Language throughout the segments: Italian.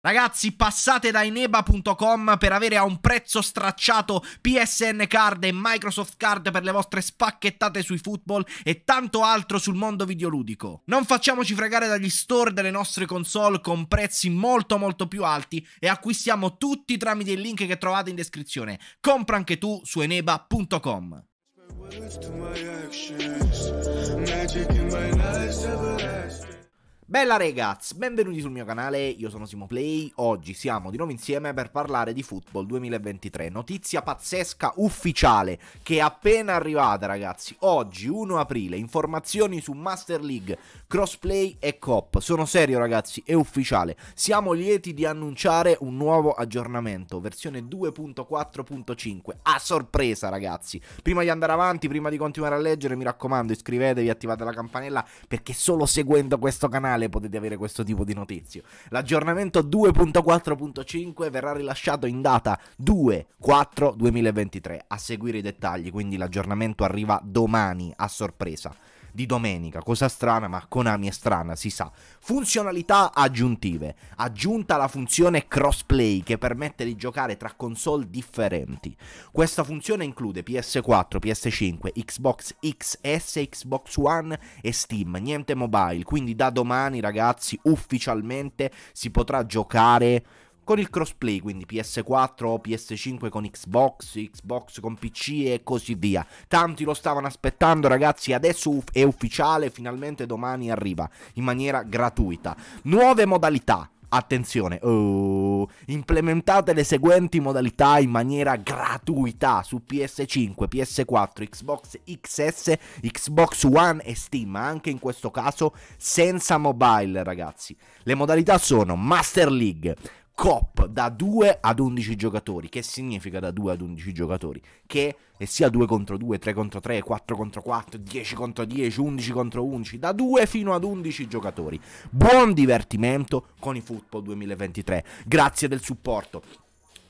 Ragazzi passate da ineba.com per avere a un prezzo stracciato PSN card e Microsoft card per le vostre spacchettate sui football e tanto altro sul mondo videoludico. Non facciamoci fregare dagli store delle nostre console con prezzi molto molto più alti e acquistiamo tutti tramite il link che trovate in descrizione. Compra anche tu su eneba.com. Magic in my life, Bella ragazzi, benvenuti sul mio canale, io sono SimoPlay, oggi siamo di nuovo insieme per parlare di Football 2023, notizia pazzesca ufficiale che è appena arrivata ragazzi, oggi 1 aprile, informazioni su Master League, Crossplay e Cop, sono serio ragazzi, è ufficiale, siamo lieti di annunciare un nuovo aggiornamento, versione 2.4.5, a sorpresa ragazzi, prima di andare avanti, prima di continuare a leggere mi raccomando iscrivetevi, attivate la campanella perché solo seguendo questo canale settimanale potete avere questo tipo di notizie. L'aggiornamento 2.4.5 verrà rilasciato in data 2-4-2023. A seguire i dettagli, quindi l'aggiornamento arriva domani a sorpresa di domenica, cosa strana, ma Konami è strana, si sa. Funzionalità aggiuntive. Aggiunta la funzione crossplay che permette di giocare tra console differenti. Questa funzione include PS4, PS5, Xbox XS, Xbox One e Steam, niente mobile, quindi da domani ragazzi ufficialmente si potrà giocare con il crossplay, quindi PS4 PS5 con Xbox, Xbox con PC e così via. Tanti lo stavano aspettando, ragazzi, adesso è ufficiale, finalmente domani arriva in maniera gratuita. Nuove modalità. Attenzione, oh, implementate le seguenti modalità in maniera gratuita su PS5, PS4, Xbox XS, Xbox One e Steam, anche in questo caso senza mobile ragazzi. Le modalità sono Master League, COP da 2 ad 11 giocatori. Che significa da 2 ad 11 giocatori? Che è sia 2 contro 2, 3 contro 3, 4 contro 4, 10 contro 10, 11 contro 11, da 2 fino ad 11 giocatori. Buon divertimento con i Football 2023. Grazie del supporto.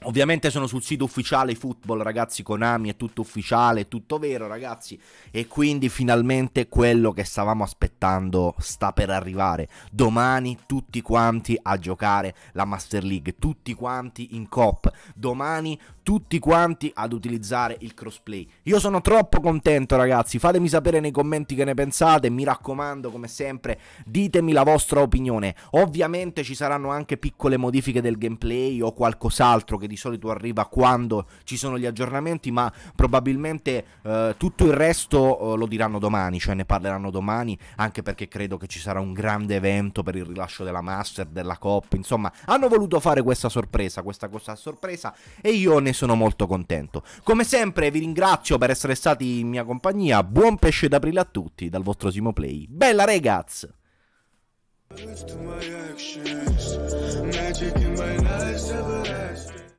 Ovviamente sono sul sito ufficiale football, ragazzi, Konami è tutto ufficiale, è tutto vero, ragazzi. E quindi finalmente quello che stavamo aspettando sta per arrivare. Domani tutti quanti a giocare la Master League, tutti quanti in COP. Domani tutti quanti ad utilizzare il crossplay. Io sono troppo contento, ragazzi. Fatemi sapere nei commenti che ne pensate. Mi raccomando, come sempre, ditemi la vostra opinione. Ovviamente ci saranno anche piccole modifiche del gameplay o qualcos'altro che di solito arriva quando ci sono gli aggiornamenti, ma probabilmente eh, tutto il resto eh, lo diranno domani, cioè ne parleranno domani, anche perché credo che ci sarà un grande evento per il rilascio della Master, della Coppa, insomma, hanno voluto fare questa sorpresa, questa cosa a sorpresa e io ne sono molto contento. Come sempre vi ringrazio per essere stati in mia compagnia, buon pesce d'aprile a tutti dal vostro Simo Play. Bella ragazzi! Left to my actions, magic in my life everlasting.